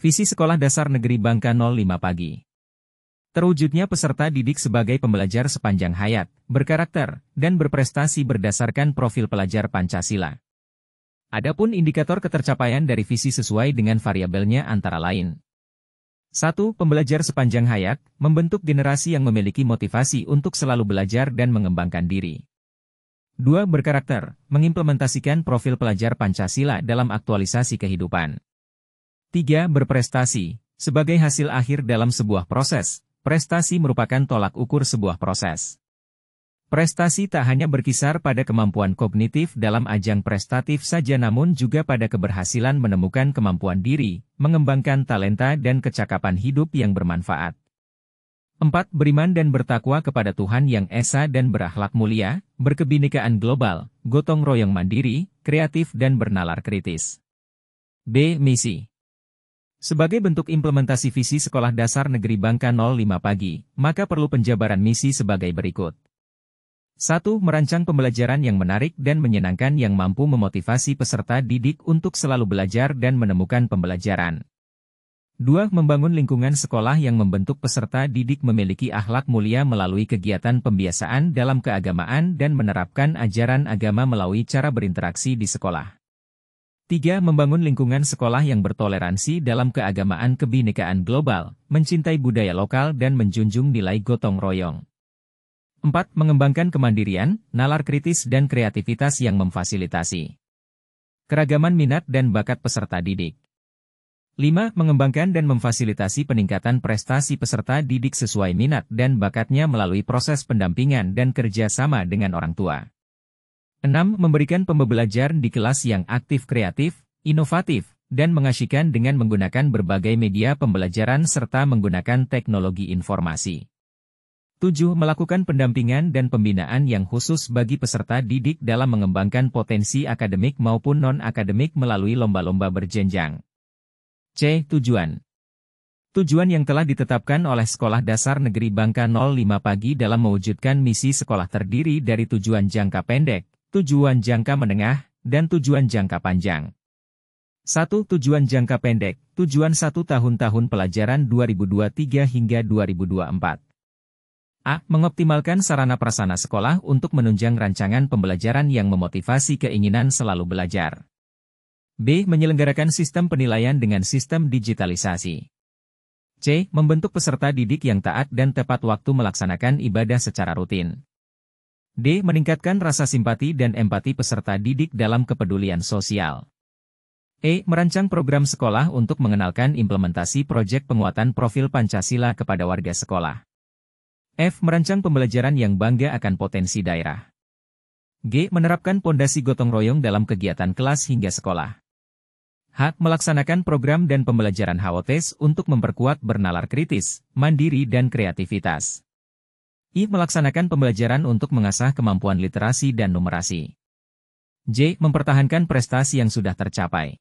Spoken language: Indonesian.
Visi Sekolah Dasar Negeri Bangka 05 Pagi Terwujudnya peserta didik sebagai pembelajar sepanjang hayat, berkarakter, dan berprestasi berdasarkan profil pelajar Pancasila. Adapun indikator ketercapaian dari visi sesuai dengan variabelnya antara lain. 1. Pembelajar sepanjang hayat, membentuk generasi yang memiliki motivasi untuk selalu belajar dan mengembangkan diri. 2. Berkarakter, mengimplementasikan profil pelajar Pancasila dalam aktualisasi kehidupan. 3. Berprestasi Sebagai hasil akhir dalam sebuah proses, prestasi merupakan tolak ukur sebuah proses. Prestasi tak hanya berkisar pada kemampuan kognitif dalam ajang prestatif saja namun juga pada keberhasilan menemukan kemampuan diri, mengembangkan talenta dan kecakapan hidup yang bermanfaat. 4. Beriman dan bertakwa kepada Tuhan yang esa dan berakhlak mulia, berkebinekaan global, gotong royong mandiri, kreatif dan bernalar kritis. B. Misi sebagai bentuk implementasi visi Sekolah Dasar Negeri Bangka 05 pagi, maka perlu penjabaran misi sebagai berikut. 1. Merancang pembelajaran yang menarik dan menyenangkan yang mampu memotivasi peserta didik untuk selalu belajar dan menemukan pembelajaran. 2. Membangun lingkungan sekolah yang membentuk peserta didik memiliki akhlak mulia melalui kegiatan pembiasaan dalam keagamaan dan menerapkan ajaran agama melalui cara berinteraksi di sekolah. 3. Membangun lingkungan sekolah yang bertoleransi dalam keagamaan kebinekaan global, mencintai budaya lokal dan menjunjung nilai gotong royong. 4. Mengembangkan kemandirian, nalar kritis dan kreativitas yang memfasilitasi. Keragaman minat dan bakat peserta didik. 5. Mengembangkan dan memfasilitasi peningkatan prestasi peserta didik sesuai minat dan bakatnya melalui proses pendampingan dan kerjasama dengan orang tua. 6. Memberikan pembelajaran di kelas yang aktif kreatif, inovatif, dan mengasyikan dengan menggunakan berbagai media pembelajaran serta menggunakan teknologi informasi. 7. Melakukan pendampingan dan pembinaan yang khusus bagi peserta didik dalam mengembangkan potensi akademik maupun non-akademik melalui lomba-lomba berjenjang. C. Tujuan Tujuan yang telah ditetapkan oleh Sekolah Dasar Negeri Bangka 05 pagi dalam mewujudkan misi sekolah terdiri dari tujuan jangka pendek, tujuan jangka menengah, dan tujuan jangka panjang. 1. Tujuan jangka pendek, tujuan satu tahun-tahun pelajaran 2023 hingga 2024. A. Mengoptimalkan sarana prasana sekolah untuk menunjang rancangan pembelajaran yang memotivasi keinginan selalu belajar. B. Menyelenggarakan sistem penilaian dengan sistem digitalisasi. C. Membentuk peserta didik yang taat dan tepat waktu melaksanakan ibadah secara rutin. D. Meningkatkan rasa simpati dan empati peserta didik dalam kepedulian sosial. E. Merancang program sekolah untuk mengenalkan implementasi proyek penguatan profil Pancasila kepada warga sekolah. F. Merancang pembelajaran yang bangga akan potensi daerah. G. Menerapkan pondasi gotong royong dalam kegiatan kelas hingga sekolah. H. Melaksanakan program dan pembelajaran HOTES untuk memperkuat bernalar kritis, mandiri dan kreativitas. I. Melaksanakan pembelajaran untuk mengasah kemampuan literasi dan numerasi. J. Mempertahankan prestasi yang sudah tercapai.